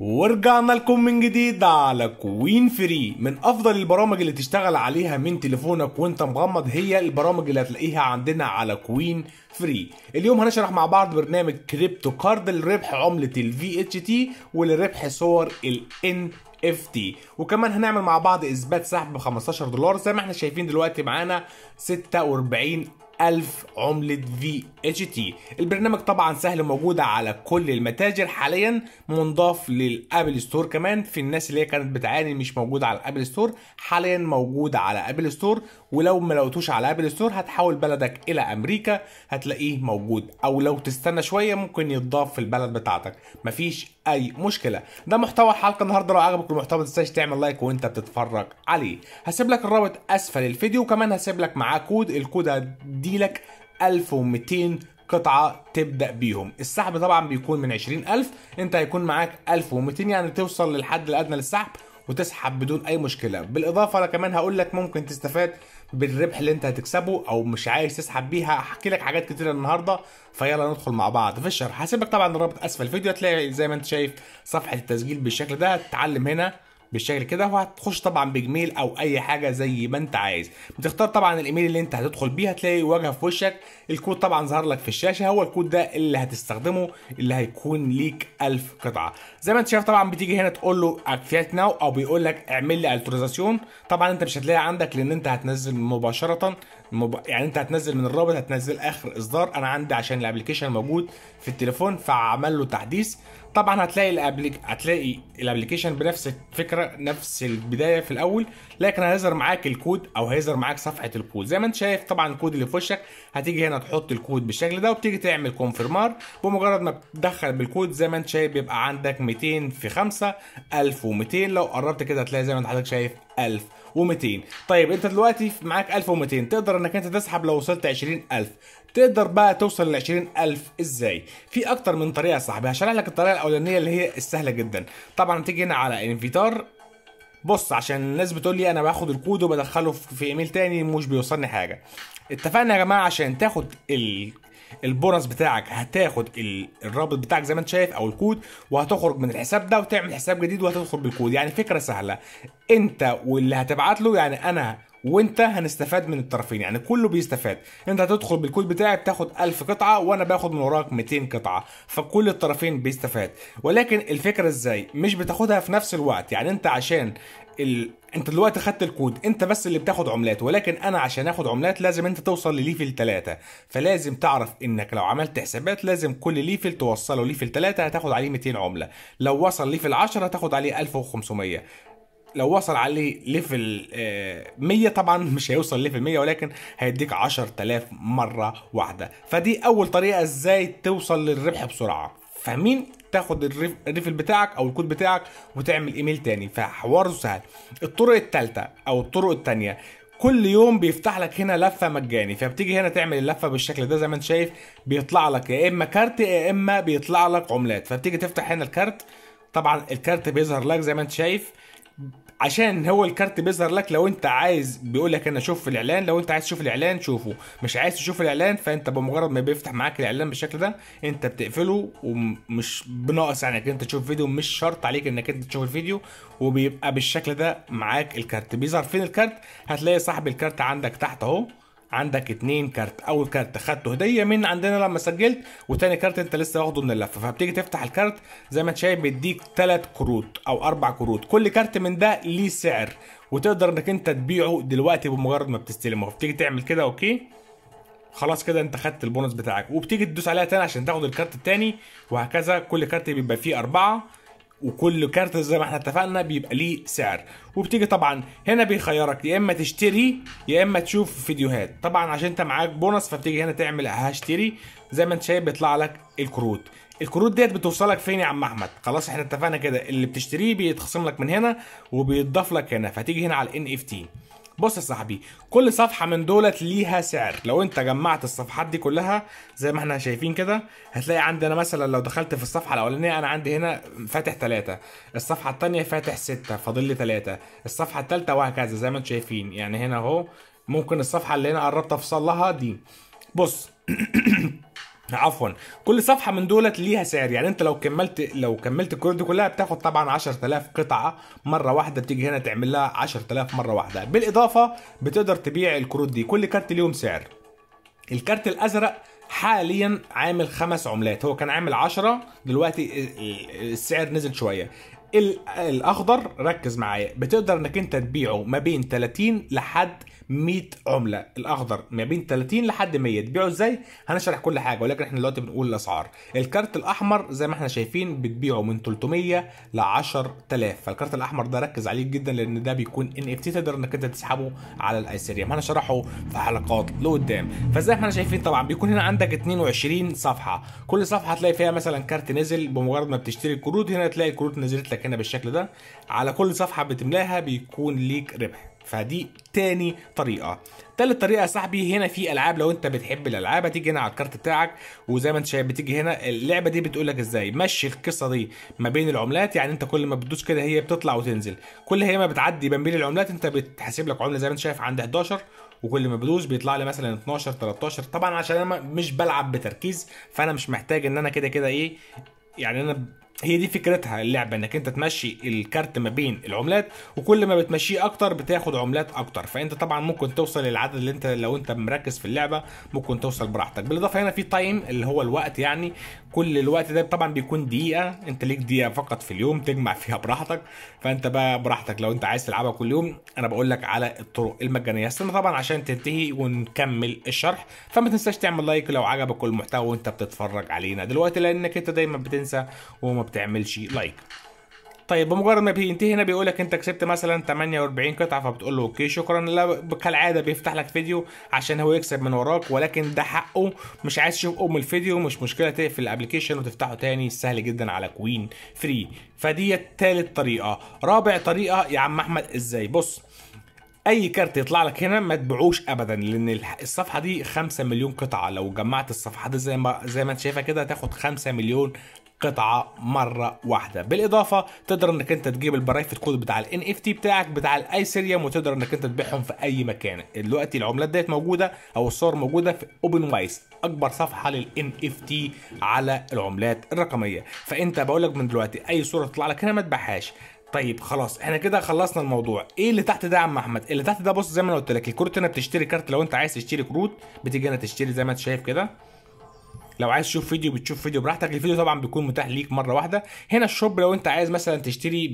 ورجعنا لكم من جديد على كوين فري من افضل البرامج اللي تشتغل عليها من تليفونك وانت مغمض هي البرامج اللي هتلاقيها عندنا على كوين فري اليوم هنشرح مع بعض برنامج كريبتو كارد لربح عملة الفي اتش تي ولربح صور الان اف تي وكمان هنعمل مع بعض اثبات سحب ب 15 دولار زي ما احنا شايفين دلوقتي معانا 46 1000 عملة في اتش تي البرنامج طبعا سهل موجود على كل المتاجر حاليا منضاف للابل ستور كمان في الناس اللي هي كانت بتعاني مش موجودة على الابل ستور حاليا موجود على ابل ستور ولو ما لقيتوش على ابل ستور هتحول بلدك الى امريكا هتلاقيه موجود او لو تستنى شوية ممكن يتضاف في البلد بتاعتك مفيش اي مشكله ده محتوى الحلقه النهارده لو عجبك المحتوى ما تنساش تعمل لايك وانت بتتفرج عليه هسيب لك الرابط اسفل الفيديو وكمان هسيب لك معاه كود الكود لك 1200 قطعة تبدأ بيهم السحب طبعا بيكون من 20000 انت هيكون معاك 1200 يعني توصل للحد الأدنى للسحب وتسحب بدون اي مشكله بالاضافه انا كمان هقول لك ممكن تستفاد بالربح اللي انت هتكسبه او مش عايز تسحب بيها هحكي لك حاجات كتيره النهارده فيلا ندخل مع بعض في الشرح هسيبك طبعا الرابط اسفل الفيديو هتلاقي زي ما انت شايف صفحه التسجيل بالشكل ده تتعلم هنا بالشكل كده وهتخش طبعا بجميل او اي حاجه زي ما انت عايز بتختار طبعا الايميل اللي انت هتدخل بيه هتلاقي واجهه في وشك الكود طبعا ظهر لك في الشاشه هو الكود ده اللي هتستخدمه اللي هيكون ليك 1000 قطعه زي ما انت شايف طبعا بتيجي هنا تقول له اكتيفيت ناو او بيقول لك اعمل لي التوريزاسيون طبعا انت مش هتلاقي عندك لان انت هتنزل مباشره الموب... يعني انت هتنزل من الرابط هتنزل اخر اصدار انا عندي عشان الابلكيشن موجود في التليفون فعمل له تحديث طبعا هتلاقي الابلك هتلاقي الابلكيشن بنفس الفكره نفس البدايه في الاول لكن هيظهر معاك الكود او هيظهر معاك صفحه الكود زي ما انت شايف طبعا الكود اللي في وشك هتيجي هنا تحط الكود بالشكل ده وبتيجي تعمل كونفيرمار بمجرد ما بتدخل بالكود زي ما انت شايف بيبقى عندك 200 في 5 1200 لو قربت كده هتلاقي زي ما انت حضرتك شايف 1200 طيب انت دلوقتي معاك 1200 تقدر انك انت تسحب لو وصلت 20000 تقدر بقى توصل ل 20000 ازاي في اكتر من طريقه صاحبي هشرح لك الطريقه الاولانيه اللي هي السهله جدا طبعا تيجي هنا على انفيتار بص عشان الناس بتقول لي انا باخد الكود وبدخله في ايميل تاني مش بيوصلني حاجه اتفقنا يا جماعه عشان تاخد ال البرص بتاعك هتاخد الرابط بتاعك زي ما انت شايف او الكود وهتخرج من الحساب ده وتعمل حساب جديد وهتدخل بالكود يعني فكره سهله انت واللي هتبعت له يعني انا وانت هنستفاد من الطرفين يعني كله بيستفاد انت هتدخل بالكود بتاعي بتاخد 1000 قطعه وانا باخد من وراك 200 قطعه فكل الطرفين بيستفاد ولكن الفكره ازاي مش بتاخدها في نفس الوقت يعني انت عشان ال... انت دلوقتي خدت الكود انت بس اللي بتاخد عملات ولكن انا عشان اخد عملات لازم انت توصل لليفل 3 فلازم تعرف انك لو عملت حسابات لازم كل ليفل توصله ليفل 3 هتاخد عليه 200 عمله لو وصل ليفل 10 هتاخد عليه 1500 لو وصل عليه ليفل آه، 100 طبعا مش هيوصل ليفل 100 ولكن هيديك 10000 مره واحده فدي اول طريقه ازاي توصل للربح بسرعه فاهمين تاخد الريفل بتاعك او الكود بتاعك وتعمل ايميل تاني فحواره سهل الطرق الثالثه او الطرق الثانيه كل يوم بيفتح لك هنا لفه مجاني فبتيجي هنا تعمل اللفه بالشكل ده زي ما انت شايف بيطلع لك يا اما كارت يا اما بيطلع لك عملات فبتيجي تفتح هنا الكارت طبعا الكارت بيظهر لك زي ما انت شايف عشان هو الكارت بيظهر لك لو انت عايز بيقول لك انا شوف الاعلان لو انت عايز تشوف الاعلان شوفه مش عايز تشوف الاعلان فانت بمجرد ما بيفتح معاك الاعلان بالشكل ده انت بتقفله ومش بناقص يعني انت تشوف فيديو مش شرط عليك انك انت تشوف الفيديو وبيبقى بالشكل ده معاك الكارت بيظهر فين الكارت هتلاقي صاحب الكارت عندك تحت اهو عندك اتنين كارت اول كارت خدته هديه من عندنا لما سجلت وتاني كارت انت لسه واخده من اللفه فبتيجي تفتح الكارت زي ما انت شايف بيديك تلات كروت او اربع كروت كل كارت من ده ليه سعر وتقدر انك انت تبيعه دلوقتي بمجرد ما بتستلمه فبتيجي تعمل كده اوكي خلاص كده انت خدت البونص بتاعك وبتيجي تدوس عليها تاني عشان تاخد الكارت التاني وهكذا كل كارت بيبقى فيه اربعه وكل كارت زي ما احنا اتفقنا بيبقى ليه سعر وبتيجي طبعا هنا بيخيرك يا اما تشتري يا اما تشوف فيديوهات طبعا عشان انت معاك بونص فبتيجي هنا تعمل هشتري زي ما انت شايف بيطلع لك الكروت الكروت ديت بتوصلك فين يا عم احمد خلاص احنا اتفقنا كده اللي بتشتريه بيتخصم لك من هنا وبيتضاف لك هنا فتيجي هنا على الان اف تي بص يا صاحبي كل صفحه من دولت ليها سعر لو انت جمعت الصفحات دي كلها زي ما احنا شايفين كده هتلاقي عندنا مثلا لو دخلت في الصفحه الاولانيه انا عندي هنا فاتح ثلاثة الصفحه الثانيه فاتح ستة فاضل لي ثلاثة الصفحه الثالثه وهكذا زي ما انتم شايفين يعني هنا اهو ممكن الصفحه اللي هنا قربت افصل لها دي بص عفوا كل صفحه من دولت ليها سعر يعني انت لو كملت لو كملت الكروت دي كلها بتاخد طبعا 10000 قطعه مره واحده بتيجي هنا تعمل لها 10000 مره واحده بالاضافه بتقدر تبيع الكروت دي كل كارت ليهم سعر الكارت الازرق حاليا عامل خمس عملات هو كان عامل 10 دلوقتي السعر نزل شويه الاخضر ركز معايا بتقدر انك انت تبيعه ما بين 30 لحد 100 عمله الاخضر ما بين 30 لحد 100 تبيعه ازاي هنشرح كل حاجه ولكن احنا دلوقتي بنقول الاسعار الكارت الاحمر زي ما احنا شايفين بتبيعه من 300 ل 10000 فالكارت الاحمر ده ركز عليه جدا لان ده بيكون ان اف تي تقدر انك انت تسحبه على الايثيريوم هنشرحه في حلقات لقدام فزي ما احنا شايفين طبعا بيكون هنا عندك 22 صفحه كل صفحه هتلاقي فيها مثلا كارت نزل بمجرد ما بتشتري الكروت هنا تلاقي الكروت نزلت لك هنا بالشكل ده على كل صفحه بتملاها بيكون ليك ربح فدي تاني طريقه تالت طريقه يا صاحبي هنا في العاب لو انت بتحب الالعاب هتيجي هنا على الكارت بتاعك وزي ما انت شايف بتيجي هنا اللعبه دي بتقول لك ازاي مشي القصه دي ما بين العملات يعني انت كل ما بتدوس كده هي بتطلع وتنزل كل هي ما بتعدي ما بين العملات انت بتحاسب لك عمله زي ما انت شايف عند 11 وكل ما بدوس بيطلع لي مثلا 12 13 طبعا عشان انا مش بلعب بتركيز فانا مش محتاج ان انا كده كده ايه يعني انا هي دي فكرتها اللعبه انك انت تمشي الكارت ما بين العملات وكل ما بتمشيه اكتر بتاخد عملات اكتر فانت طبعا ممكن توصل للعدد اللي انت لو انت مركز في اللعبه ممكن توصل براحتك بالاضافه هنا في تايم اللي هو الوقت يعني كل الوقت ده طبعا بيكون دقيقه انت ليك دقيقه فقط في اليوم تجمع فيها براحتك فانت بقى براحتك لو انت عايز تلعبها كل يوم انا بقول لك على الطرق المجانيه استنى طبعا عشان تنتهي ونكمل الشرح فما تنساش تعمل لايك لو عجبك المحتوى وانت بتتفرج علينا دلوقتي لانك انت دايما بتنسى وما بتعملش لايك طيب بمجرد ما بينتهي هنا بيقول لك انت كسبت مثلا 48 قطعه فبتقول له اوكي شكرا لا كالعاده بيفتح لك فيديو عشان هو يكسب من وراك ولكن ده حقه مش عايز تشوف ام الفيديو مش مشكله تقفل الابلكيشن وتفتحه تاني سهل جدا على كوين فري فديت تالت طريقه رابع طريقه يا عم احمد ازاي بص اي كارت يطلع لك هنا ما تبيعوش ابدا لان الصفحه دي 5 مليون قطعه لو جمعت الصفحه دي زي ما زي ما انت شايفها كده هتاخد 5 مليون قطعه مره واحده بالاضافه تقدر انك انت تجيب البرايفت كود بتاع الان اف تي بتاعك بتاع سيريوم وتقدر انك انت تبيعهم في اي مكان دلوقتي العملات ديت موجوده او الصور موجوده في اوبن وايس اكبر صفحه للان اف تي على العملات الرقميه فانت بقول لك من دلوقتي اي صوره تطلع لك هنا ما تبيعهاش طيب خلاص احنا كده خلصنا الموضوع ايه اللي تحت ده يا عم احمد اللي تحت ده بص زي ما انا قلت لك الكروت هنا بتشتري كارت لو انت عايز تشتري كروت بتيجي هنا تشتري زي ما انت شايف كده لو عايز تشوف فيديو بتشوف فيديو براحتك الفيديو طبعا بيكون متاح ليك مره واحده هنا الشوب لو انت عايز مثلا تشتري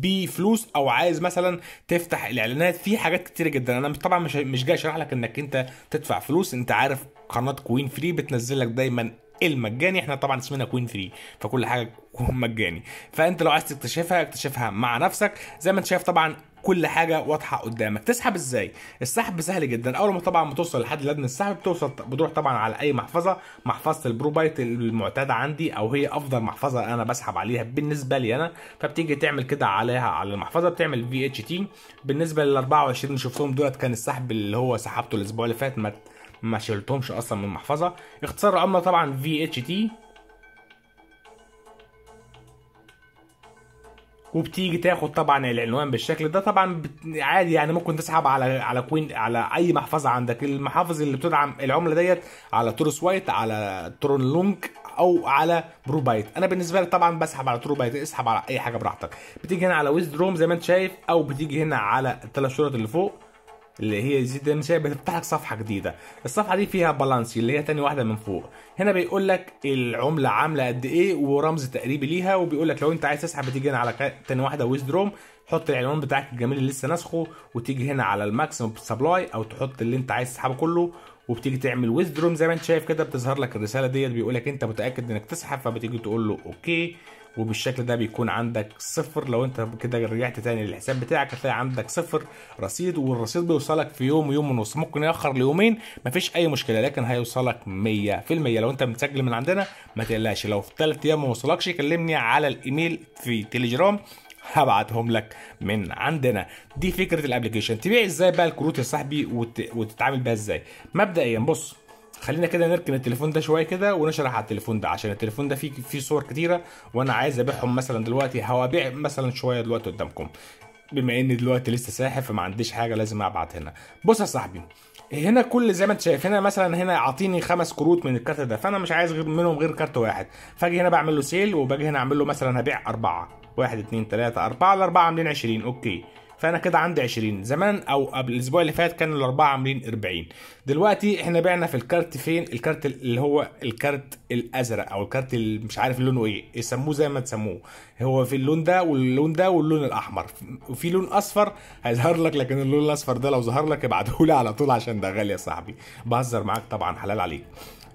بيه فلوس او عايز مثلا تفتح الاعلانات في حاجات كتير جدا انا طبعا مش مش جاي اشرح لك انك انت تدفع فلوس انت عارف قناه كوين فري بتنزل لك دايما المجاني احنا طبعا اسمنا كوين فري فكل حاجه مجاني فانت لو عايز تكتشفها اكتشفها مع نفسك زي ما انت شايف طبعا كل حاجه واضحه قدامك تسحب ازاي السحب سهل جدا اول ما طبعا بتوصل لحد لدن السحب بتوصل بتروح طبعا على اي محفظه محفظه البروبايت المعتاده عندي او هي افضل محفظه انا بسحب عليها بالنسبه لي انا فبتيجي تعمل كده عليها على المحفظه بتعمل في اتش تي بالنسبه لل 24 اللي شفتهم دولت كان السحب اللي هو سحبته الاسبوع اللي فات ما ما شلتهمش اصلا من المحفظه اختصار الامر طبعا في اتش تي وبتيجي تاخد طبعا العنوان بالشكل ده طبعا عادي يعني ممكن تسحب على على كوين على اي محفظه عندك المحافظ اللي بتدعم العمله ديت على تورس وايت على ترون لونج او على برو بايت انا بالنسبه لي طبعا بسحب على ترو بايت اسحب على اي حاجه براحتك بتيجي هنا على ويز دروم زي ما انت شايف او بتيجي هنا على الثلاث شرط اللي فوق اللي هي ام سي بتفتح لك صفحه جديده الصفحه دي فيها بالانسي اللي هي تاني واحده من فوق هنا بيقول لك العمله عامله قد ايه ورمز تقريبي ليها وبيقول لك لو انت عايز تسحب بتيجي هنا على تاني واحده ويزدروم حط العنوان بتاعك الجميل اللي لسه ناسخه وتيجي هنا على الماكسيموم سبلاي او تحط اللي انت عايز تسحبه كله وبتيجي تعمل ويزدروم زي ما انت شايف كده بتظهر لك الرساله ديت بيقول لك انت متاكد انك تسحب فبتيجي تقول له اوكي وبالشكل ده بيكون عندك صفر لو انت كده رجعت تاني للحساب بتاعك هتلاقي عندك صفر رصيد والرصيد بيوصلك في يوم ويوم ونص ممكن ياخر ليومين مفيش اي مشكله لكن هيوصلك 100% لو انت متسجل من عندنا ما تقلقش لو في ثلاث ايام ما وصلكش كلمني على الايميل في تليجرام هبعتهم لك من عندنا دي فكره الابلكيشن تبيع ازاي بقى الكروت يا صاحبي وت... وتتعامل بيها ازاي مبدئيا بص خلينا كده نركن التليفون ده شويه كده ونشرح على التليفون ده عشان التليفون ده فيه فيه صور كتيره وانا عايز ابيعهم مثلا دلوقتي هبيع مثلا شويه دلوقتي قدامكم بما اني دلوقتي لسه ساحب فما عنديش حاجه لازم ابعت هنا بص يا صاحبي هنا كل زي ما انت شايف هنا مثلا هنا اعطيني خمس كروت من الكارت ده فانا مش عايز غير منهم غير كارت واحد فاجي هنا بعمل له سيل وباجي هنا اعمل له مثلا هبيع اربعه واحد اثنين ثلاثه اربعه الاربعه عاملين 20 اوكي فانا كده عندي 20 زمان او قبل الاسبوع اللي فات كان الاربعه عاملين 40 دلوقتي احنا بعنا في الكارت فين الكارت اللي هو الكارت الازرق او الكارت اللي مش عارف لونه ايه يسموه زي ما تسموه هو في اللون ده واللون ده واللون الاحمر وفي لون اصفر هيظهر لك لكن اللون الاصفر ده لو ظهر لك ابعته لي على طول عشان ده غالي يا صاحبي بهزر معاك طبعا حلال عليك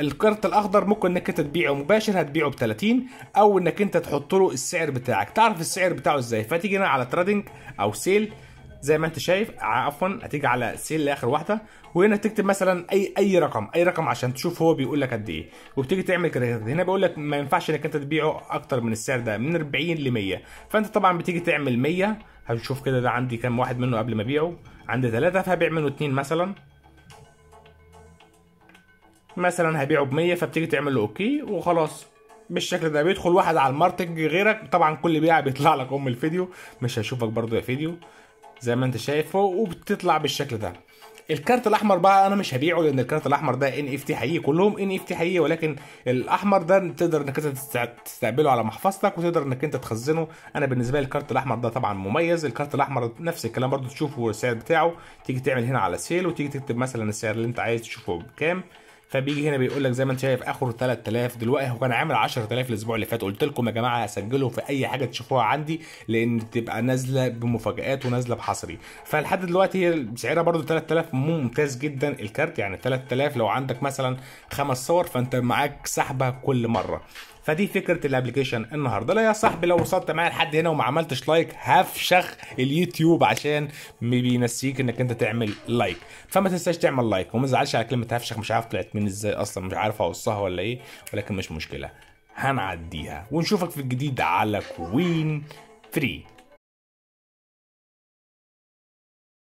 الكارت الاخضر ممكن انك انت تبيعه مباشر هتبيعه ب 30 او انك انت تحط له السعر بتاعك تعرف السعر بتاعه ازاي فتيجي هنا على تريدنج او سيل زي ما انت شايف عفوا هتيجي على سيل لاخر واحده وهنا تكتب مثلا اي اي رقم اي رقم عشان تشوف هو بيقول لك قد ايه وبتيجي تعمل كده هنا بيقول لك ما ينفعش انك انت تبيعه اكتر من السعر ده من 40 ل 100 فانت طبعا بتيجي تعمل 100 هنشوف كده ده عندي كام واحد منه قبل ما ابيعه عندي ثلاثه فهبيع منه اثنين مثلا مثلا هبيعه ب100 فبتيجي تعمل له اوكي وخلاص بالشكل ده بيدخل واحد على المارتنج غيرك طبعا كل بيعه بيطلع لك ام الفيديو مش هشوفك برضو يا فيديو زي ما انت شايفه وبتطلع بالشكل ده الكارت الاحمر بقى انا مش هبيعه لان الكارت الاحمر ده ان اف تي حقيقي كلهم ان اف تي حقيقي ولكن الاحمر ده تقدر انك انت تستقبله على محفظتك وتقدر انك انت تخزنه انا بالنسبه لي الكارت الاحمر ده طبعا مميز الكارت الاحمر نفس الكلام برضو تشوفه السعر بتاعه تيجي تعمل هنا على سيل وتيجي تكتب مثلا السعر اللي انت عايز تشوفه بكام فبيجي هنا بيقول لك زي ما انت شايف اخر 3000 دلوقتي هو كان عامل 10000 الاسبوع اللي فات قلت لكم يا جماعه هسجله في اي حاجه تشوفوها عندي لان تبقى نازله بمفاجات ونازله بحصري فلحد دلوقتي هي سعرها برده 3000 ممتاز جدا الكارت يعني 3000 لو عندك مثلا خمس صور فانت معاك سحبه كل مره فدي فكره الابلكيشن النهارده لا يا صاحبي لو وصلت معايا لحد هنا وما عملتش لايك هفشخ اليوتيوب عشان بينسيك انك انت تعمل لايك فما تنساش تعمل لايك وما تزعلش على كلمه هفشخ مش عارف طلعت منين عاملين ازاي اصلا مش عارف اوصها ولا ايه ولكن مش مشكله هنعديها ونشوفك في الجديد على كوين 3